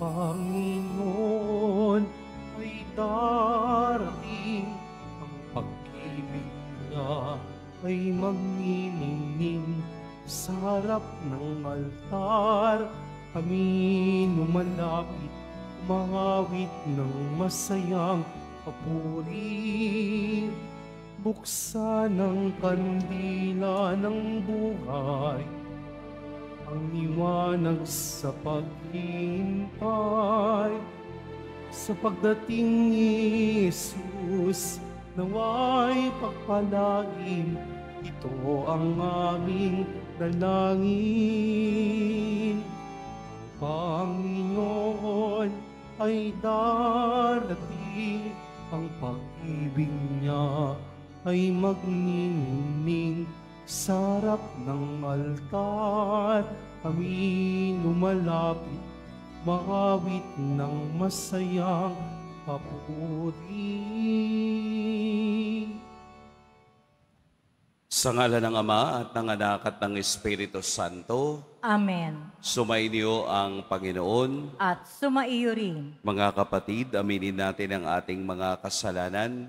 Panginoon ay darating ang pag-ibig niya ay magniningning sa harap ng altar kami numalapit umawit ng masayang papuri buksan ang kandila ng buhay ang liwanag sa paghintay sa pagdating ni Jesus naway pagpalagin ito ang aming dalangin Panginoon ay darating ang pag-ibig niya ay magniningning Sarap ng altar kami lumalapit Makawit ng masayang papuri Sa ngala ng Ama at ng Anak at ng Espiritu Santo Amen Sumaiyo ang Panginoon At sumaiyo rin Mga kapatid, aminin natin ang ating mga kasalanan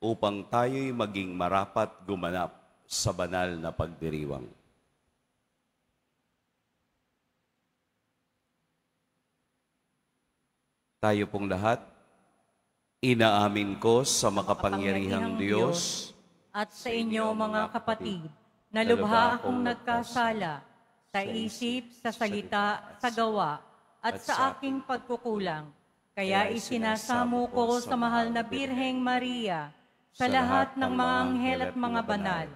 upang tayo'y maging marapat gumanap sa banal na pagdiriwang. Tayo pong lahat, inaamin ko sa makapangyarihang Diyos at sa inyo mga kapatid, na lubha akong nagkasala sa isip, sa salita, sa gawa, at sa aking pagkukulang. Kaya isinasamo ko sa mahal na Birheng Maria, sa lahat ng mga anghel at mga banal,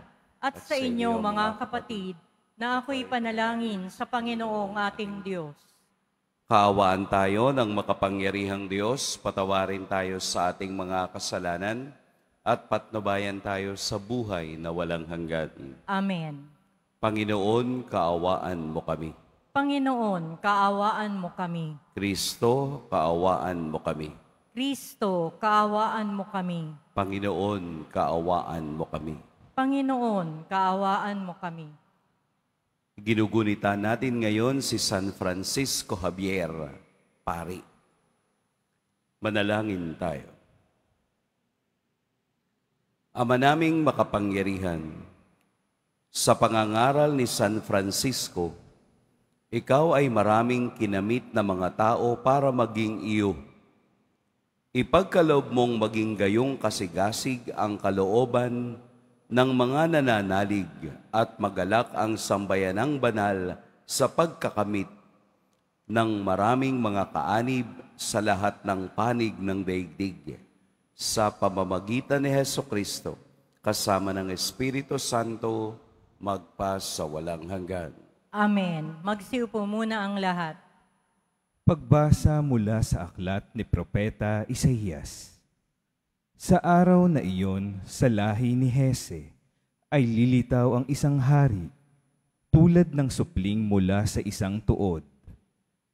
at, at sa inyo, mga kapatid, na ako'y panalangin sa Panginoong ating Diyos. Kaawaan tayo ng makapangyarihang Diyos, patawarin tayo sa ating mga kasalanan, at patnubayan tayo sa buhay na walang hanggan. Amen. Panginoon, kaawaan mo kami. Panginoon, kaawaan mo kami. Kristo, kaawaan mo kami. Kristo, kaawaan mo kami. Panginoon, kaawaan mo kami. Panginoon, kaawaan mo kami. Ginugunita natin ngayon si San Francisco Javier, pari. Manalangin tayo. Ama naming makapangyarihan, sa pangangaral ni San Francisco, ikaw ay maraming kinamit na mga tao para maging iyo. Ipagkaloob mong maging gayong kasigasig ang kalooban ng mga nananalig at magalak ang sambayanang banal sa pagkakamit ng maraming mga kaanib sa lahat ng panig ng daigdig sa pamamagitan ni Heso Kristo kasama ng Espiritu Santo magpa sa walang hanggan. Amen. Magsiupo muna ang lahat. Pagbasa mula sa aklat ni Propeta Isaías. Sa araw na iyon, sa lahi ni Hese, ay lilitaw ang isang hari, tulad ng supling mula sa isang tuod.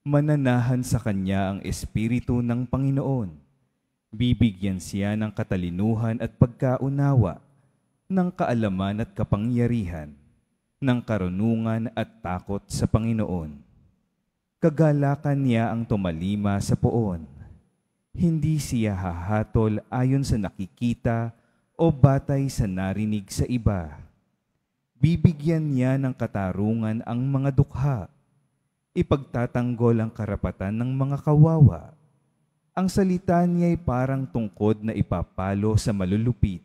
Mananahan sa kanya ang Espiritu ng Panginoon. Bibigyan siya ng katalinuhan at pagkaunawa, ng kaalaman at kapangyarihan, ng karunungan at takot sa Panginoon. kagalakan niya ang tumalima sa poon hindi siya hahatol ayon sa nakikita o batay sa narinig sa iba. Bibigyan niya ng katarungan ang mga dukha. Ipagtatanggol ang karapatan ng mga kawawa. Ang salita niya ay parang tungkod na ipapalo sa malulupit.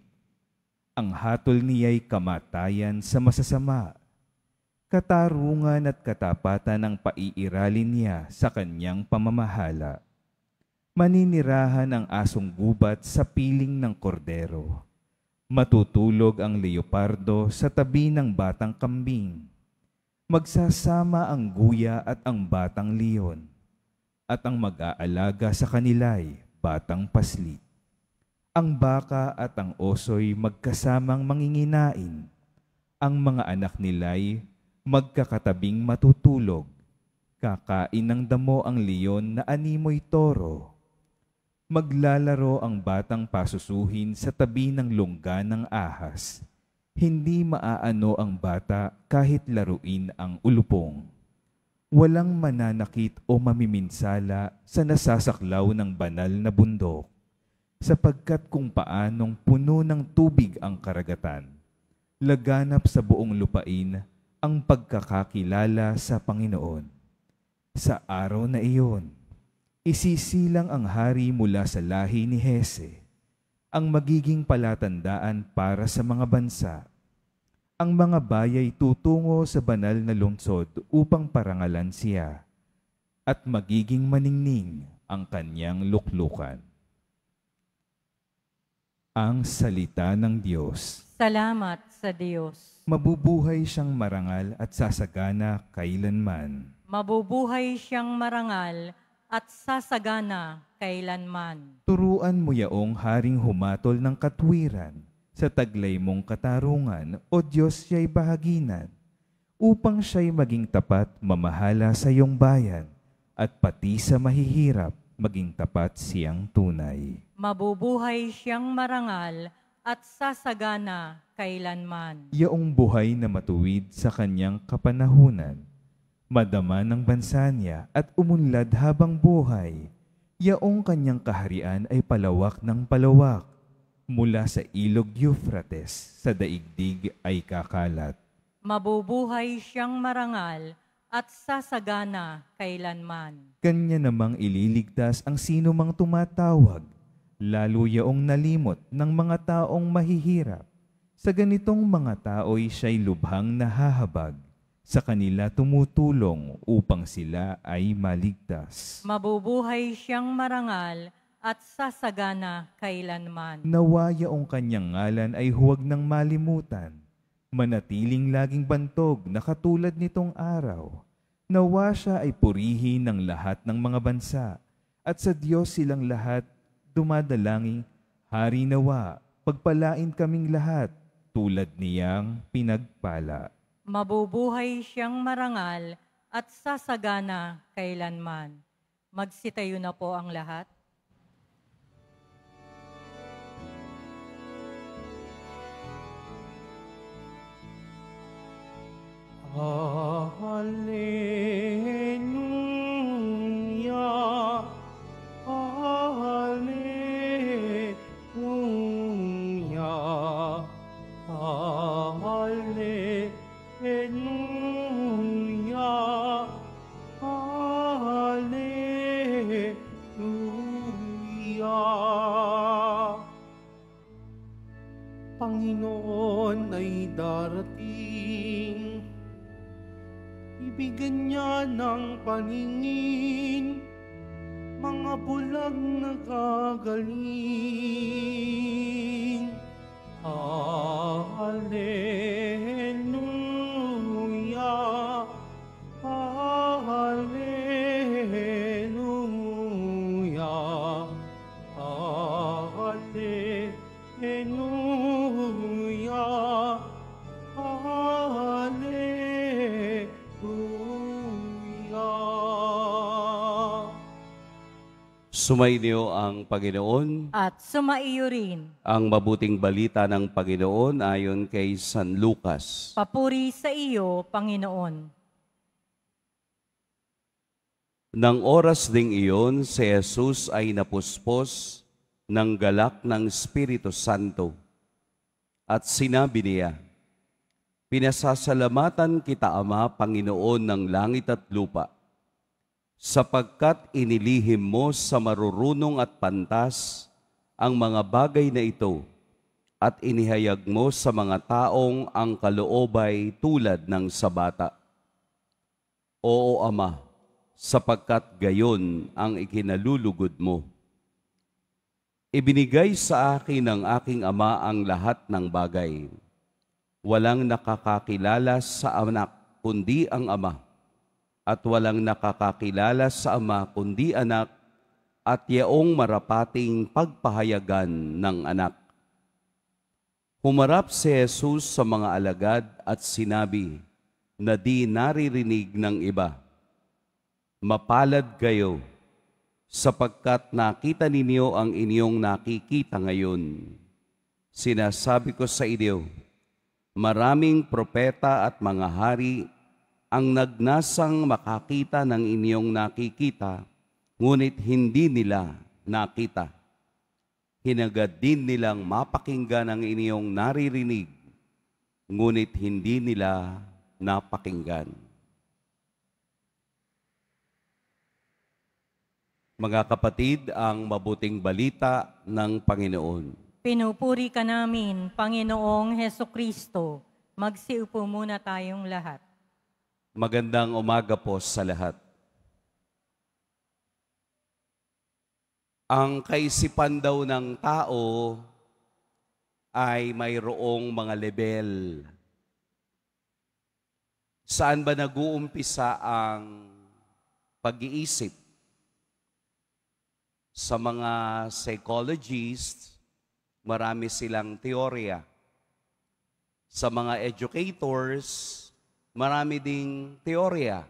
Ang hatol niya ay kamatayan sa masasama. Katarungan at katapatan ang paiiralin niya sa kanyang pamamahala maninirahan ang asong gubat sa piling ng kordero. Matutulog ang leopardo sa tabi ng batang kambing. Magsasama ang guya at ang batang leon. At ang mag-aalaga sa kanilay, batang paslit. Ang baka at ang oso'y magkasamang manginginain. Ang mga anak nila'y magkakatabing matutulog. Kakain ng damo ang leon na animoy toro Maglalaro ang batang pasusuhin sa tabi ng lungga ng ahas. Hindi maaano ang bata kahit laruin ang ulupong. Walang mananakit o mamiminsala sa nasasaklaw ng banal na bundok, sapagkat kung paanong puno ng tubig ang karagatan, laganap sa buong lupain ang pagkakakilala sa Panginoon. Sa araw na iyon, isisilang ang hari mula sa lahi ni Hese, ang magiging palatandaan para sa mga bansa. Ang mga bayay tutungo sa banal na lungsod upang parangalan siya, at magiging maningning ang kanyang luklukan. Ang Salita ng Diyos Salamat sa Diyos. Mabubuhay siyang marangal at sasagana kailanman. Mabubuhay siyang marangal at sasagana kailanman. Turuan mo yaong haring humatol ng katwiran sa taglay mong katarungan o Diyos siya'y bahaginan upang siya'y maging tapat mamahala sa iyong bayan at pati sa mahihirap maging tapat siyang tunay. Mabubuhay siyang marangal at sasagana kailanman. Yaong buhay na matuwid sa kanyang kapanahunan madama ng bansa niya at umunlad habang buhay. Yaong kanyang kaharian ay palawak ng palawak. Mula sa ilog Euphrates, sa daigdig ay kakalat. Mabubuhay siyang marangal at sasagana kailanman. Kanya namang ililigtas ang sino mang tumatawag, lalo yaong nalimot ng mga taong mahihirap. Sa ganitong mga tao'y siya'y lubhang nahahabag sa kanila tumutulong upang sila ay maligtas. Mabubuhay siyang marangal at sasagana kailanman. Nawa ang kanyang ngalan ay huwag nang malimutan. Manatiling laging bantog na katulad nitong araw. Nawa siya ay purihin ng lahat ng mga bansa at sa Diyos silang lahat dumadalangin, Hari nawa, pagpalain kaming lahat tulad niyang pinagpala mabubuhay siyang marangal at sasagana kailanman. Magsitayo na po ang lahat. Hallelujah. Alleluia. Panginoon ay darating, ibigan niya ng paningin, mga bulag na kagaling. Alleluia. Sumainyo ang Panginoon at sumaiyo rin ang mabuting balita ng Panginoon ayon kay San Lucas. Papuri sa iyo, Panginoon. Nang oras ding iyon, si Jesus ay napuspos ng galak ng Espiritu Santo at sinabi niya, Pinasasalamatan kita, Ama, Panginoon ng langit at lupa, sapagkat inilihim mo sa marurunong at pantas ang mga bagay na ito at inihayag mo sa mga taong ang kalooban tulad ng sabata. Oo, Ama, sapagkat gayon ang ikinalulugod mo. Ibinigay sa akin ng aking ama ang lahat ng bagay. Walang nakakakilala sa anak kundi ang ama at walang nakakakilala sa ama kundi anak at yaong marapating pagpahayagan ng anak. Humarap si Jesus sa mga alagad at sinabi na di naririnig ng iba, Mapalad kayo, sapagkat nakita ninyo ang inyong nakikita ngayon. Sinasabi ko sa inyo, maraming propeta at mga hari ang nagnasang makakita ng inyong nakikita, ngunit hindi nila nakita. Hinagad din nilang mapakinggan ang inyong naririnig, ngunit hindi nila napakinggan. Mga kapatid, ang mabuting balita ng Panginoon. Pinupuri ka namin, Panginoong Heso Kristo. Magsiupo muna tayong lahat. Magandang umaga po sa lahat. Ang kaisipan daw ng tao ay mayroong mga level. Saan ba nag-uumpisa ang pag-iisip? Sa mga psychologists, marami silang teorya. Sa mga educators, Marami ding teorya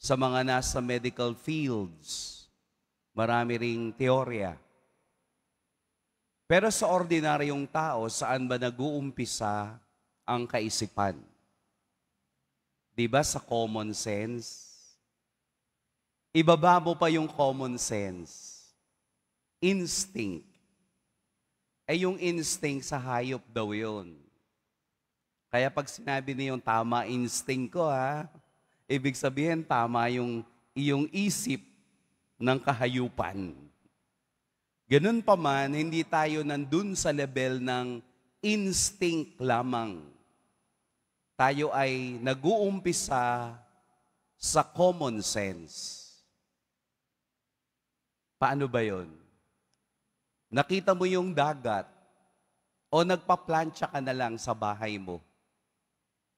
sa mga nasa medical fields. Marami ring teorya. Pero sa ordinaryong tao, saan ba nag-uumpisa ang kaisipan? Di ba sa common sense? Ibaba mo pa yung common sense. Instinct. Ay eh, yung instinct sa hayop daw yun. Kaya pag sinabi niyo yung tama instinct ko ha, ibig sabihin tama yung iyong isip ng kahayupan. Ganun pa man, hindi tayo nandun sa level ng instinct lamang. Tayo ay nag-uumpisa sa common sense. Paano ba yon? Nakita mo yung dagat o nagpa nagpaplansya ka na lang sa bahay mo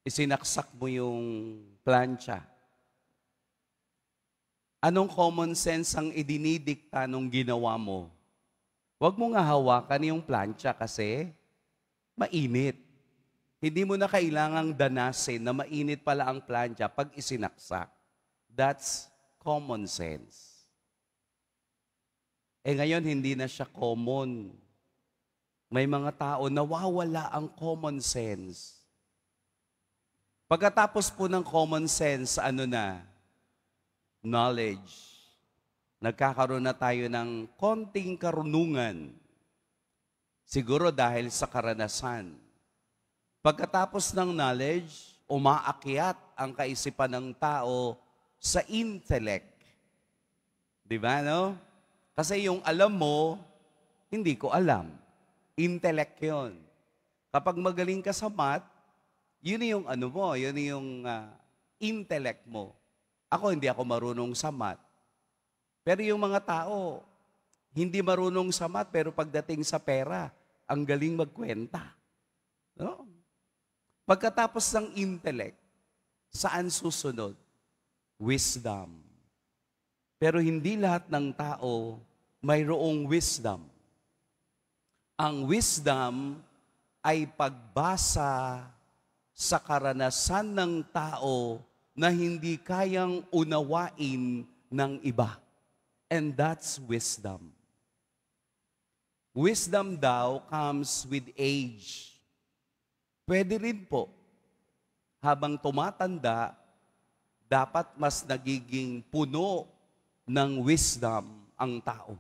isinaksak mo yung plancha. Anong common sense ang idinidikta nung ginawa mo? Huwag mo nga hawakan yung plancha kasi mainit. Hindi mo na kailangang danasin na mainit pala ang plancha pag isinaksak. That's common sense. Eh ngayon, hindi na siya common. May mga tao nawawala ang common sense Pagkatapos po ng common sense, ano na? Knowledge. Nagkakaroon na tayo ng konting karunungan. Siguro dahil sa karanasan. Pagkatapos ng knowledge, umaakyat ang kaisipan ng tao sa intellect. Di ba, no? Kasi yung alam mo, hindi ko alam. Intellect yun. Kapag magaling ka sa math, yun yung ano mo, yun yung uh, intellect mo. Ako, hindi ako marunong sa math. Pero yung mga tao, hindi marunong sa math, pero pagdating sa pera, ang galing magkwenta. No? Pagkatapos ng intellect, saan susunod? Wisdom. Pero hindi lahat ng tao mayroong wisdom. Ang wisdom ay pagbasa sa karanasan ng tao na hindi kayang unawain ng iba. And that's wisdom. Wisdom daw comes with age. Pwede rin po, habang tumatanda, dapat mas nagiging puno ng wisdom ang tao.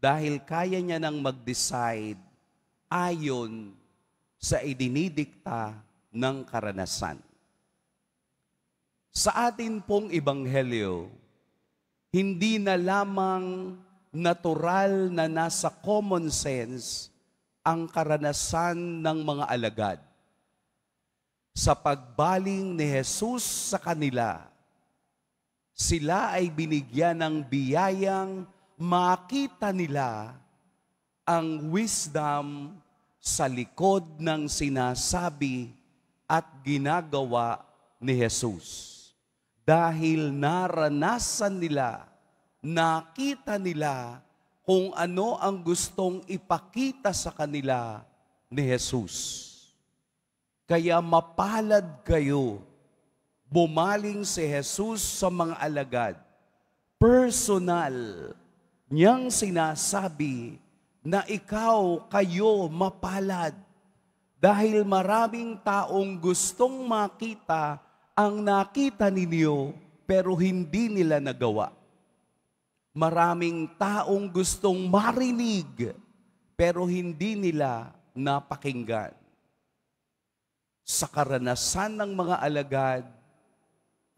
Dahil kaya niya nang mag-decide ayon sa idinidikta ng karanasan. Sa atin pong ebanghelyo, hindi na lamang natural na nasa common sense ang karanasan ng mga alagad. Sa pagbaling ni Jesus sa kanila, sila ay binigyan ng biyayang makita nila ang wisdom sa likod ng sinasabi at ginagawa ni Jesus. Dahil naranasan nila, nakita nila kung ano ang gustong ipakita sa kanila ni Jesus. Kaya mapalad kayo, bumaling si Jesus sa mga alagad. Personal niyang sinasabi na ikaw, kayo, mapalad dahil maraming taong gustong makita ang nakita ninyo pero hindi nila nagawa. Maraming taong gustong marinig pero hindi nila napakinggan. Sa karanasan ng mga alagad,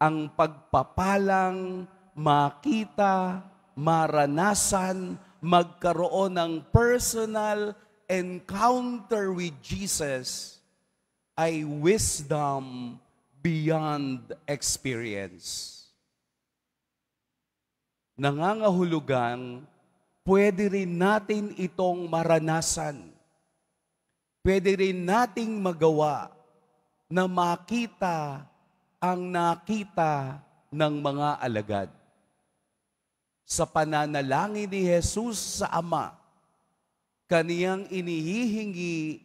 ang pagpapalang makita, maranasan, magkaroon ng personal encounter with Jesus ay wisdom beyond experience. Nangangahulugan, pwede rin natin itong maranasan. Pwede rin nating magawa na makita ang nakita ng mga alagad. Sa pananalangin ni Jesus sa Ama, kaniyang inihihingi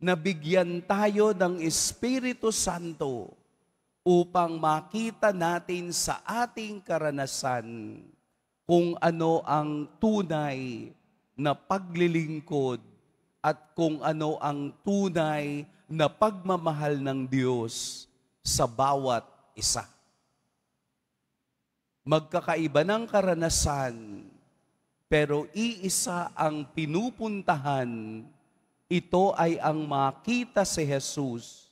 na bigyan tayo ng Espiritu Santo upang makita natin sa ating karanasan kung ano ang tunay na paglilingkod at kung ano ang tunay na pagmamahal ng Diyos sa bawat isa. Magkakaiba ng karanasan pero iisa ang pinupuntahan, ito ay ang makita si Jesus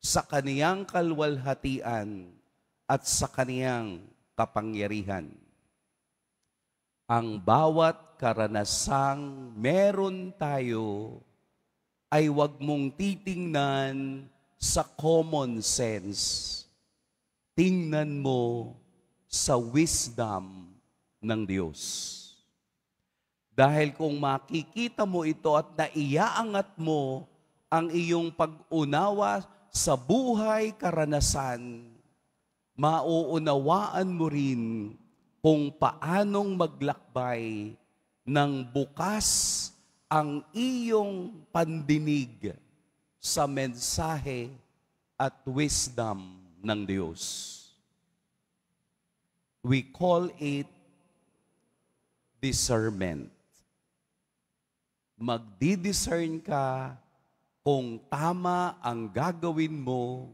sa kaniyang kalwalhatian at sa kaniyang kapangyarihan. Ang bawat karanasang meron tayo ay wag mong titingnan sa common sense. Tingnan mo sa wisdom ng Diyos. Dahil kung makikita mo ito at naiaangat mo ang iyong pag-unawa sa buhay karanasan, mauunawaan mo rin kung paanong maglakbay ng bukas ang iyong pandinig sa mensahe at wisdom ng Diyos. We call it discernment magdidiscern ka kung tama ang gagawin mo,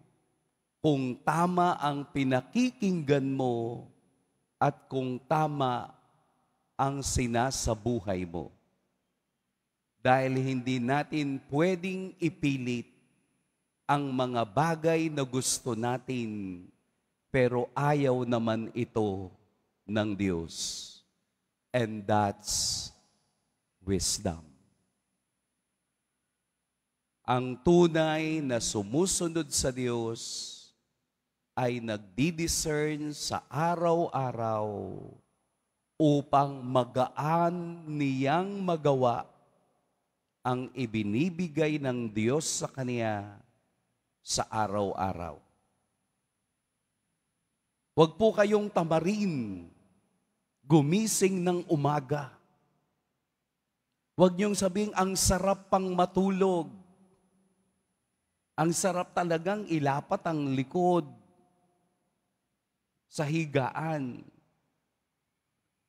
kung tama ang pinakikinggan mo, at kung tama ang sinasabuhay mo. Dahil hindi natin pwedeng ipilit ang mga bagay na gusto natin, pero ayaw naman ito ng Diyos. And that's wisdom. Ang tunay na sumusunod sa Diyos ay nagdidiscern sa araw-araw upang magaan niyang magawa ang ibinibigay ng Diyos sa kaniya sa araw-araw. Huwag po kayong tamarin, gumising ng umaga. Huwag niyong sabing, ang sarap pang matulog. Ang sarap talagang ilapat ang likod sa higaan.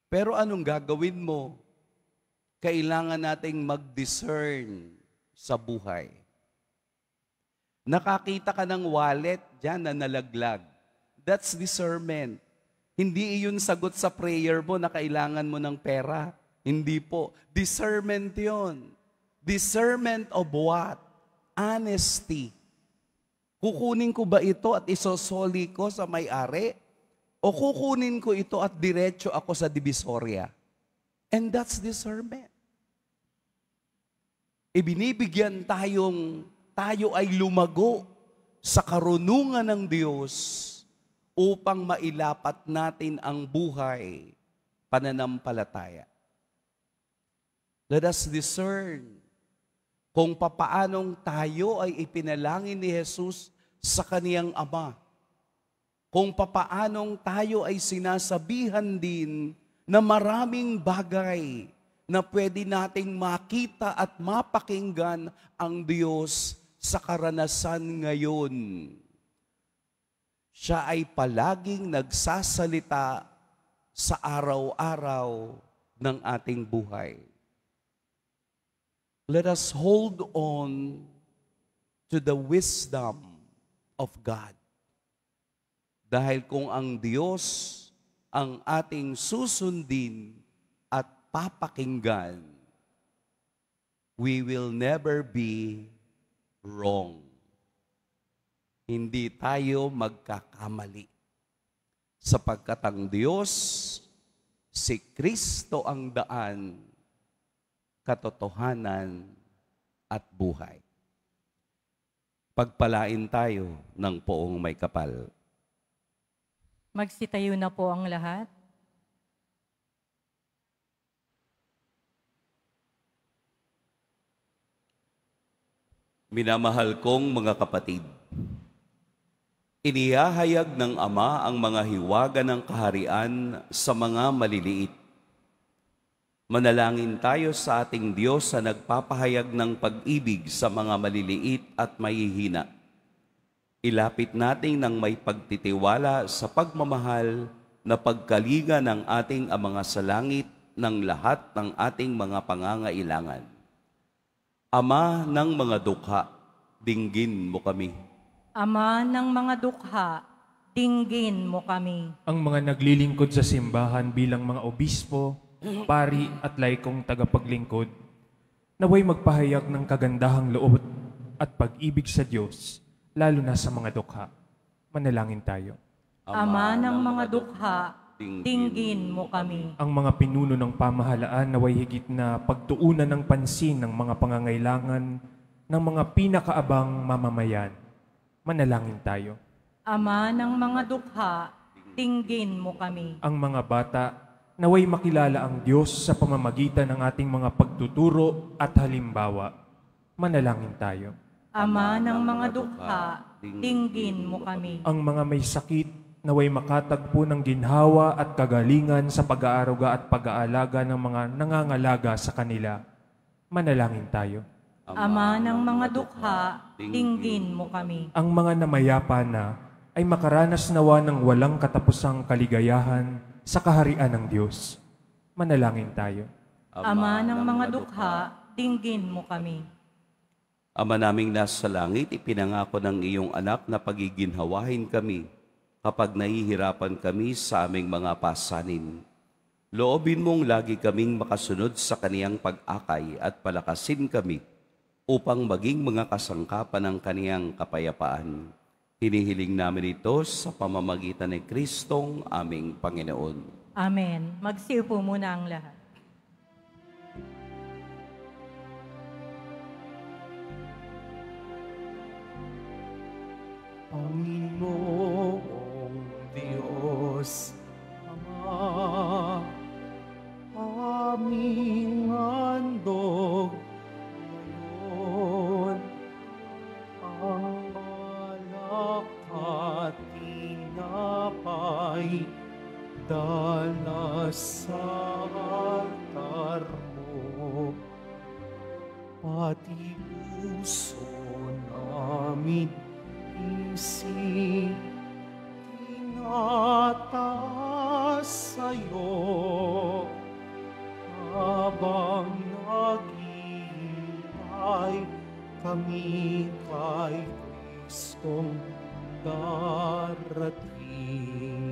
Pero anong gagawin mo? Kailangan nating mag-discern sa buhay. Nakakita ka ng wallet dyan na nalaglag. That's discernment. Hindi iyon sagot sa prayer mo na kailangan mo ng pera. Hindi po. Discernment yon. Discernment of what? honesty. Kukunin ko ba ito at isosoli ko sa may-ari? O kukunin ko ito at diretso ako sa divisoria? And that's discernment. Ibinibigyan tayong tayo ay lumago sa karunungan ng Diyos upang mailapat natin ang buhay pananampalataya. Let us discern kung papaanong tayo ay ipinalangin ni Jesus sa kaniyang Ama. Kung papaanong tayo ay sinasabihan din na maraming bagay na pwede nating makita at mapakinggan ang Diyos sa karanasan ngayon. Siya ay palaging nagsasalita sa araw-araw ng ating buhay let us hold on to the wisdom of God. Dahil kung ang Diyos ang ating susundin at papakinggan, we will never be wrong. Hindi tayo magkakamali. Sapagkat ang Diyos, si Kristo ang daan katotohanan at buhay. Pagpalain tayo ng poong may kapal. Magsitayo na po ang lahat. Minamahal kong mga kapatid, inihahayag ng Ama ang mga hiwaga ng kaharian sa mga maliliit Manalangin tayo sa ating Diyos sa nagpapahayag ng pag-ibig sa mga maliliit at mahihina. Ilapit natin ng may pagtitiwala sa pagmamahal na pagkaliga ng ating amang sa langit ng lahat ng ating mga pangangailangan. Ama ng mga dukha, dinggin mo kami. Ama ng mga dukha, dinggin mo kami. Ang mga naglilingkod sa simbahan bilang mga obispo, pari at laikong tagapaglingkod, naway magpahayag ng kagandahang loob at pag-ibig sa Diyos, lalo na sa mga dukha. Manalangin tayo. Ama, ng mga dukha, tinggin mo kami. Ang mga pinuno ng pamahalaan naway higit na pagtuunan ng pansin ng mga pangangailangan ng mga pinakaabang mamamayan. Manalangin tayo. Ama ng mga dukha, tinggin mo kami. Ang mga bata naway makilala ang Diyos sa pamamagitan ng ating mga pagtuturo at halimbawa. Manalangin tayo. Ama ng mga dukha, tinggin mo kami. Ang mga may sakit, naway makatagpo ng ginhawa at kagalingan sa pag-aaruga at pag-aalaga ng mga nangangalaga sa kanila. Manalangin tayo. Ama ng mga dukha, tinggin mo kami. Ang mga namayapa na ay makaranas nawa ng walang katapusang kaligayahan sa kaharian ng Diyos. Manalangin tayo. Ama, ng mga dukha, dinggin mo kami. Ama naming nasa langit, ipinangako ng iyong anak na pagiginhawahin kami kapag nahihirapan kami sa aming mga pasanin. Loobin mong lagi kaming makasunod sa kaniyang pag-akay at palakasin kami upang maging mga kasangkapan ng kaniyang kapayapaan Hinihiling namin ito sa pamamagitan ni Kristong aming Panginoon. Amen. Magsiupo muna ang lahat. Panginoong Diyos, Ama, aming handog ay dala sa altar mo, pati puso namin isip tinataas sa'yo habang naghihintay kami kay Kristong darating.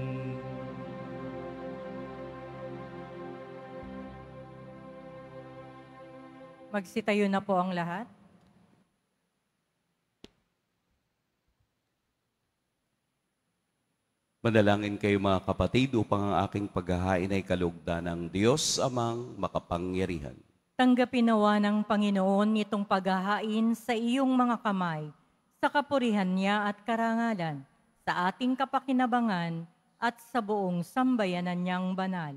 Magsitayo na po ang lahat. Manalangin kayo mga kapatid upang ang aking paghahain ay kalugda ng Diyos amang makapangyarihan. Tanggapin nawa ng Panginoon itong paghahain sa iyong mga kamay, sa kapurihan niya at karangalan, sa ating kapakinabangan at sa buong sambayanan niyang banal.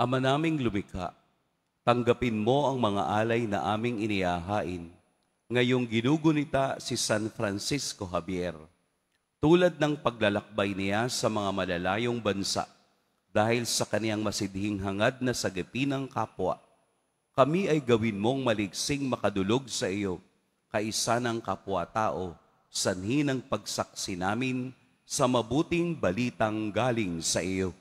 Ama naming lumikha, Tanggapin mo ang mga alay na aming iniyahain ngayong ginugunita si San Francisco Javier. Tulad ng paglalakbay niya sa mga malalayong bansa dahil sa kaniyang masidhing hangad na sagipin ng kapwa, kami ay gawin mong maligsing makadulog sa iyo, kaisa ng kapwa-tao, sanhi ng pagsaksi namin sa mabuting balitang galing sa iyo.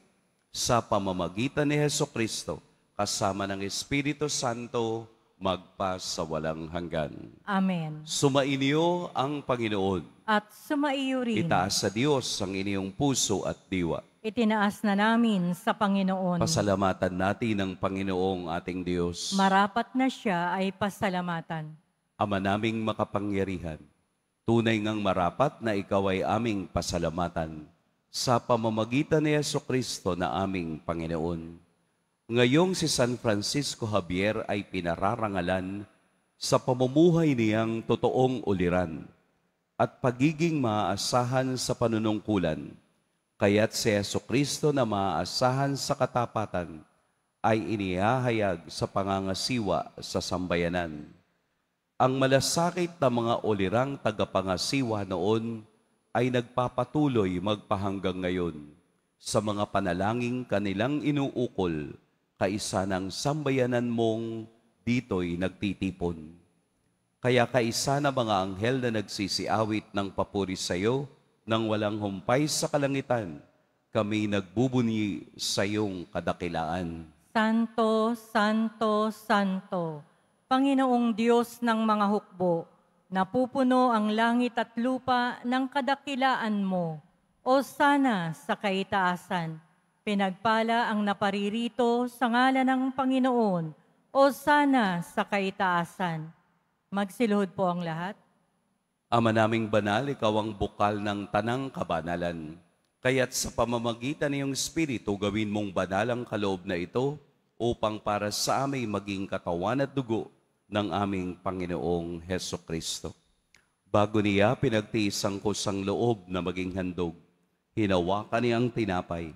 Sa pamamagitan ni Heso Kristo, kasama ng Espiritu Santo, magpa sa walang hanggan. Amen. Sumainyo ang Panginoon. At sumaiyo rin. Itaas sa Diyos ang inyong puso at diwa. Itinaas na namin sa Panginoon. Pasalamatan natin ang Panginoong ating Diyos. Marapat na siya ay pasalamatan. Ama naming makapangyarihan, tunay ngang marapat na ikaw ay aming pasalamatan sa pamamagitan ni Yeso Kristo na aming Panginoon Ngayong si San Francisco Javier ay pinararangalan sa pamumuhay niyang totoong uliran at pagiging maaasahan sa panunungkulan. Kaya't si Yeso Kristo na maaasahan sa katapatan ay inihahayag sa pangangasiwa sa sambayanan. Ang malasakit na mga ulirang tagapangasiwa noon ay nagpapatuloy magpahanggang ngayon sa mga panalangin kanilang inuukol kaisa ng sambayanan mong dito'y nagtitipon. Kaya kaisa na mga anghel na nagsisiawit ng papuri sa iyo nang walang humpay sa kalangitan, kami nagbubuni sa iyong kadakilaan. Santo, Santo, Santo, Panginoong Diyos ng mga hukbo, napupuno ang langit at lupa ng kadakilaan mo, o sana sa kaitaasan Pinagpala ang naparirito sa ngalan ng Panginoon o sana sa kaitaasan. Magsilhod po ang lahat. Ama naming banal, ikaw ang bukal ng tanang kabanalan. Kaya't sa pamamagitan ng iyong Espiritu, gawin mong banal ang kaloob na ito upang para sa aming maging katawan at dugo ng aming Panginoong Heso Kristo. Bago niya pinagtiisang kusang loob na maging handog, hinawakan niya ang tinapay,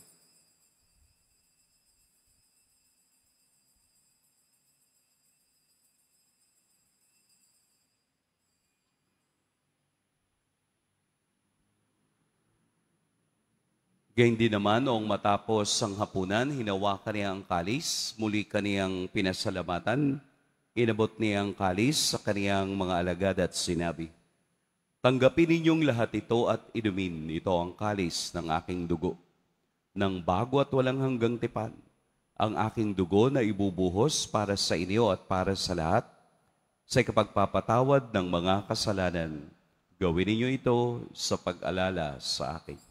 Gayun din naman, noong matapos ang hapunan, hinawakan niya ang kalis, muli kaniyang pinasalamatan, inabot niya ang kalis sa kaniyang mga alagad at sinabi, Tanggapin ninyong lahat ito at inumin ito ang kalis ng aking dugo. Nang bago at walang hanggang tipan, ang aking dugo na ibubuhos para sa inyo at para sa lahat, sa ikapagpapatawad ng mga kasalanan. Gawin ninyo ito sa pag-alala sa akin.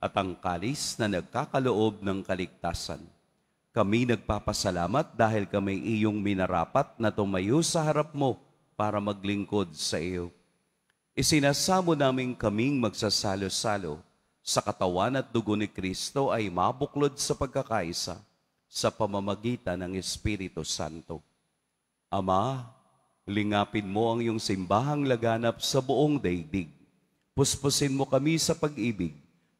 at ang kalis na nagkakaloob ng kaligtasan. Kami nagpapasalamat dahil kami iyong minarapat na tumayo sa harap mo para maglingkod sa iyo. Isinasamo namin kaming magsasalo-salo sa katawan at dugo ni Kristo ay mabuklod sa pagkakaisa sa pamamagitan ng Espiritu Santo. Ama, lingapin mo ang iyong simbahang laganap sa buong daigdig. Puspusin mo kami sa pag-ibig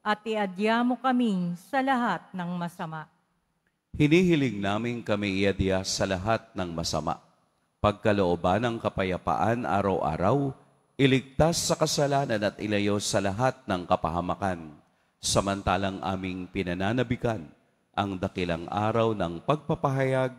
at iadya mo kami sa lahat ng masama. Hinihiling namin kami iadya sa lahat ng masama. Pagkalooban ng kapayapaan araw-araw, iligtas sa kasalanan at ilayo sa lahat ng kapahamakan, samantalang aming pinananabikan ang dakilang araw ng pagpapahayag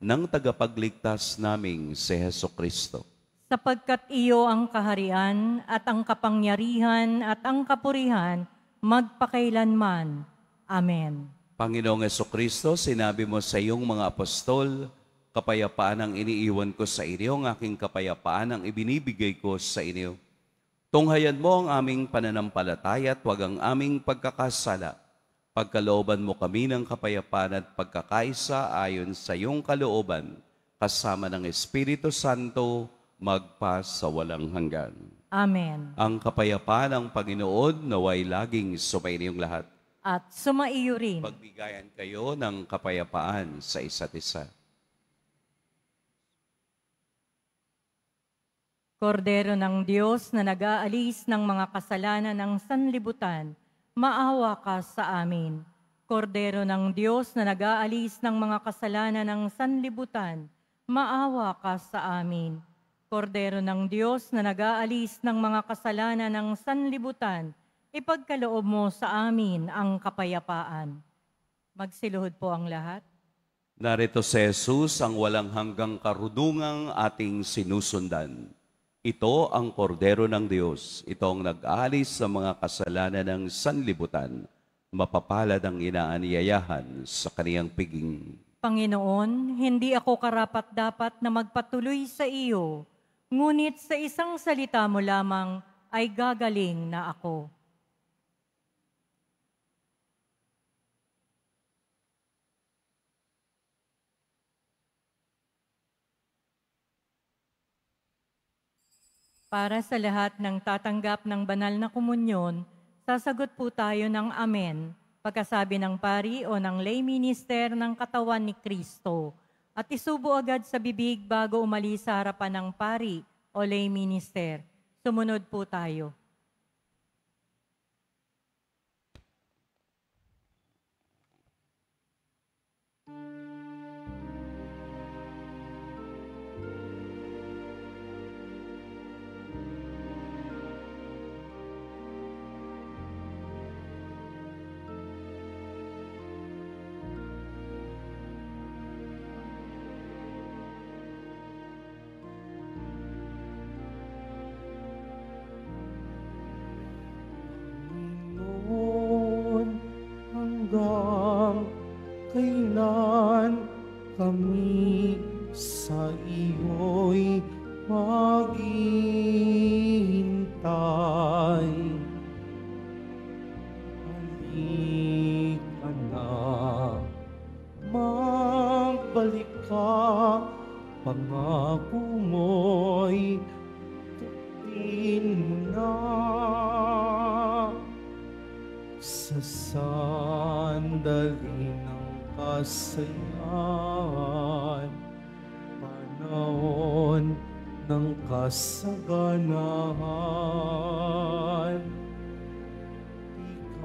ng tagapagligtas naming si Heso Kristo. Sapagkat iyo ang kaharian at ang kapangyarihan at ang kapurihan magpakailanman. Amen. Panginoong Kristo, sinabi mo sa iyong mga apostol, kapayapaan ang iniiwan ko sa inyo, ang aking kapayapaan ang ibinibigay ko sa inyo. Tunghayan mo ang aming pananampalataya at huwag ang aming pagkakasala. Pagkalooban mo kami ng kapayapaan at pagkakaisa ayon sa iyong kalooban, kasama ng Espiritu Santo, magpa sa walang hanggan. Amen. Ang kapayapaan ng Panginoon naway laging sumainiyong lahat. At sumaiyo rin. Pagbigayan kayo ng kapayapaan sa isa't isa. Kordero ng Diyos na nag-aalis ng mga kasalanan ng sanlibutan, maawa ka sa amin. Kordero ng Diyos na nag-aalis ng mga kasalanan ng sanlibutan, maawa ka sa amin. Kordero ng Diyos na nag-aalis ng mga kasalanan ng sanlibutan, ipagkaloob mo sa amin ang kapayapaan. Magsiluhod po ang lahat. Narito si Jesus ang walang hanggang karunungang ating sinusundan. Ito ang kordero ng Diyos. Ito ang nag-aalis sa mga kasalanan ng sanlibutan. Mapapalad ang inaaniyayahan sa kaniyang piging. Panginoon, hindi ako karapat-dapat na magpatuloy sa iyo, ngunit sa isang salita mo lamang ay gagaling na ako. Para sa lahat ng tatanggap ng banal na komunyon, sasagot po tayo ng Amen, pagkasabi ng pari o ng lay minister ng katawan ni Kristo at isubo agad sa bibig bago umalis sa harapan ng pari o lay minister. Sumunod po tayo. iyo'y maghihintay. Halika na, magbalik ka, pangako mo'y tutin mo na. Sa sandaling ng kasayaan, panahon ng kasaganahan.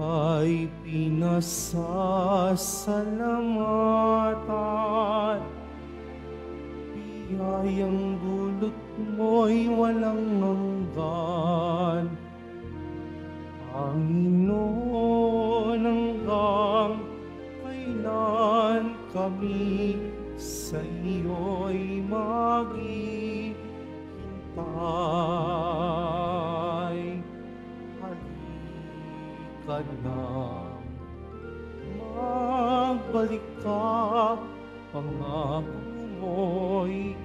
Ika'y pinasasalamatan, biyayang dulot mo'y walang hanggan. Panginoon hanggang kailan kami sa iyo'y mag patay Halika na Magbalik ka Pangako mo'y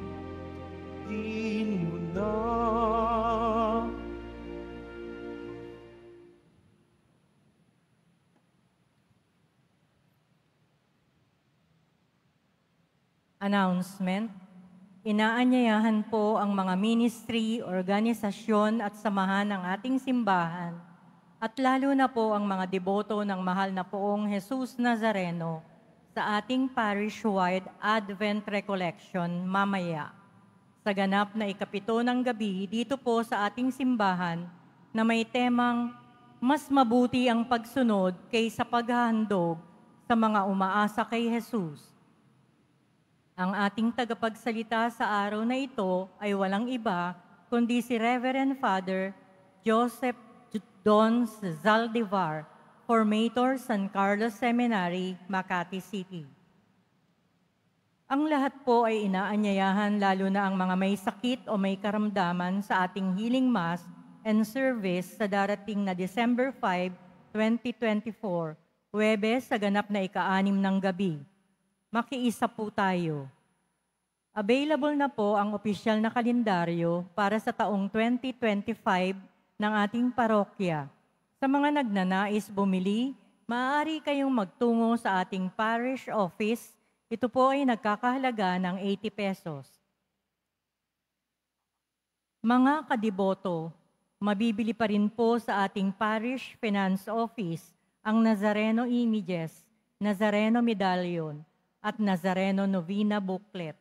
Din mo na Announcement Inaanyayahan po ang mga ministry, organisasyon at samahan ng ating simbahan at lalo na po ang mga deboto ng mahal na poong Jesus Nazareno sa ating parish-wide Advent Recollection mamaya. Sa ganap na ikapito ng gabi dito po sa ating simbahan na may temang mas mabuti ang pagsunod kaysa paghahandog sa mga umaasa kay Jesus – ang ating tagapagsalita sa araw na ito ay walang iba kundi si Reverend Father Joseph Don Zaldivar, Formator San Carlos Seminary, Makati City. Ang lahat po ay inaanyayahan lalo na ang mga may sakit o may karamdaman sa ating healing mass and service sa darating na December 5, 2024, Huwebes sa ganap na ika ng gabi makiisa po tayo. Available na po ang opisyal na kalendaryo para sa taong 2025 ng ating parokya. Sa mga nagnanais bumili, maaari kayong magtungo sa ating parish office. Ito po ay nagkakahalaga ng 80 pesos. Mga kadiboto, mabibili pa rin po sa ating parish finance office ang Nazareno images, Nazareno medallion, at Nazareno Novena Booklet.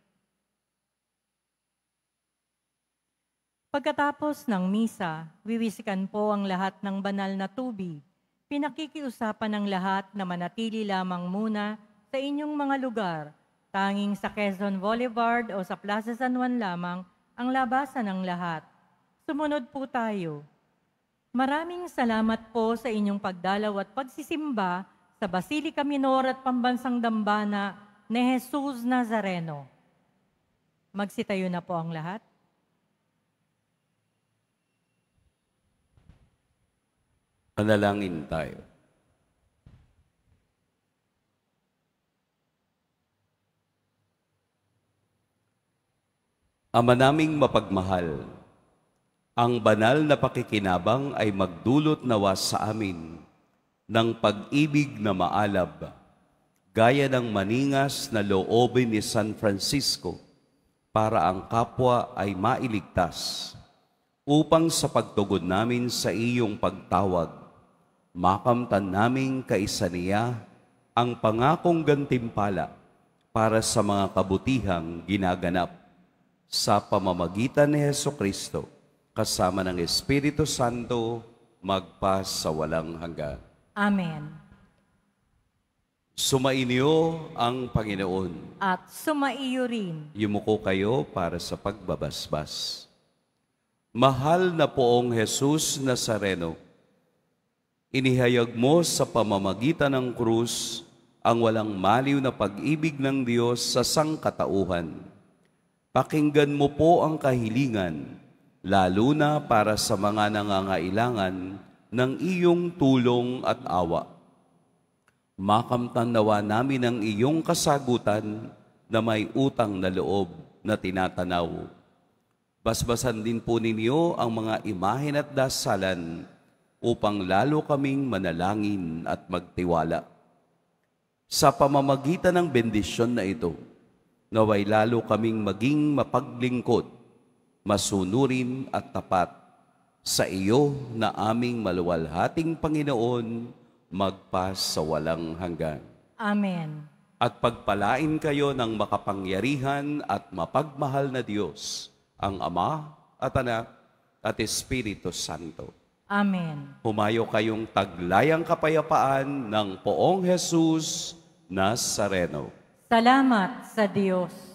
Pagkatapos ng misa, wiwisikan po ang lahat ng banal na tubig. Pinakikiusapan ng lahat na manatili lamang muna sa inyong mga lugar, tanging sa Quezon Boulevard o sa Plaza San Juan lamang ang labasan ng lahat. Sumunod po tayo. Maraming salamat po sa inyong pagdalaw at pagsisimba sa Basilica Minor at Pambansang Dambana ni Jesus Nazareno. Magsitayo na po ang lahat. Manalangin tayo. Ama naming mapagmahal, ang banal na pakikinabang ay magdulot nawa sa amin ng pag-ibig na maalab gaya ng maningas na loobin ni San Francisco para ang kapwa ay mailigtas upang sa pagtugon namin sa iyong pagtawag, makamtan naming kaisa niya ang pangakong gantimpala para sa mga kabutihang ginaganap sa pamamagitan ni Heso Kristo kasama ng Espiritu Santo magpa sa walang hanggan. Amen. Sumainyo ang Panginoon. At sumaiyo rin. Yumuko kayo para sa pagbabasbas. Mahal na poong Jesus Nazareno, inihayag mo sa pamamagitan ng krus ang walang maliw na pag-ibig ng Diyos sa sangkatauhan. Pakinggan mo po ang kahilingan, lalo na para sa mga nangangailangan ng iyong tulong at awa makamtan nawa namin ang iyong kasagutan na may utang na loob na tinatanaw. Basbasan din po ninyo ang mga imahen at dasalan upang lalo kaming manalangin at magtiwala. Sa pamamagitan ng bendisyon na ito, naway lalo kaming maging mapaglingkod, masunurin at tapat sa iyo na aming maluwalhating Panginoon, magpas sa walang hanggan. Amen. At pagpalain kayo ng makapangyarihan at mapagmahal na Diyos, ang Ama at Anak at Espiritu Santo. Amen. Humayo kayong taglayang kapayapaan ng poong Jesus Nazareno. Salamat sa Diyos.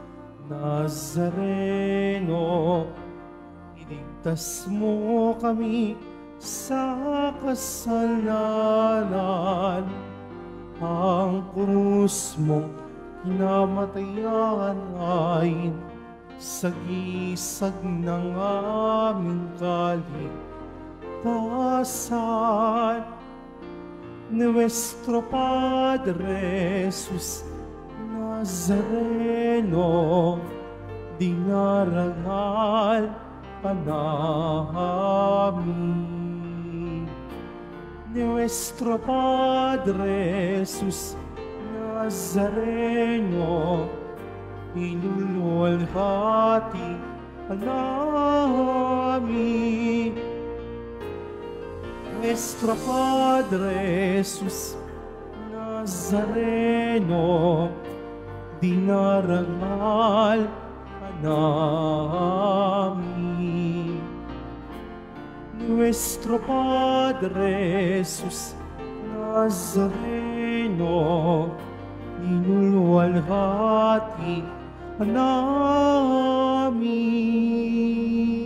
Nazareno, iligtas mo kami sa kasalanan. Ang krus mong pinamatayan ay sagisag ng aming kaligtasan. Nuestro Padre Jesús Nazareno, dinarangal pa namin. Nuestro Padre Jesus Nazareno, inululhati pa namin. Nuestro Padre Jesus Nazareno, dinarangal ka namin. Nuestro Padre Jesus Nazareno, inulwalhati namin.